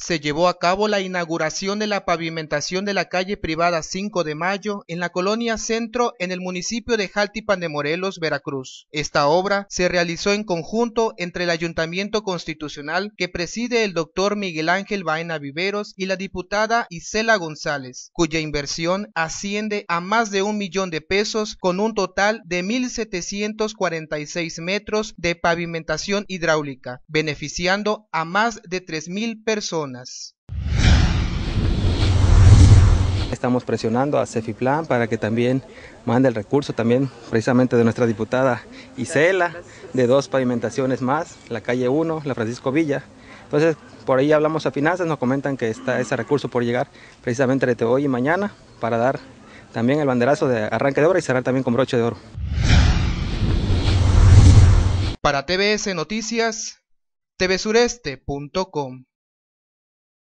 se llevó a cabo la inauguración de la pavimentación de la calle privada 5 de Mayo en la colonia Centro en el municipio de Jaltipan de Morelos, Veracruz. Esta obra se realizó en conjunto entre el Ayuntamiento Constitucional que preside el doctor Miguel Ángel Baena Viveros y la diputada Isela González, cuya inversión asciende a más de un millón de pesos con un total de 1.746 metros de pavimentación hidráulica, beneficiando a más de 3.000 personas. Estamos presionando a Cefiplan para que también mande el recurso también precisamente de nuestra diputada Isela de dos pavimentaciones más, la calle 1, la Francisco Villa. Entonces, por ahí hablamos a finanzas, nos comentan que está ese recurso por llegar precisamente de hoy y mañana para dar también el banderazo de arranque de obra y cerrar también con broche de oro. Para TBS Noticias, tvsureste.com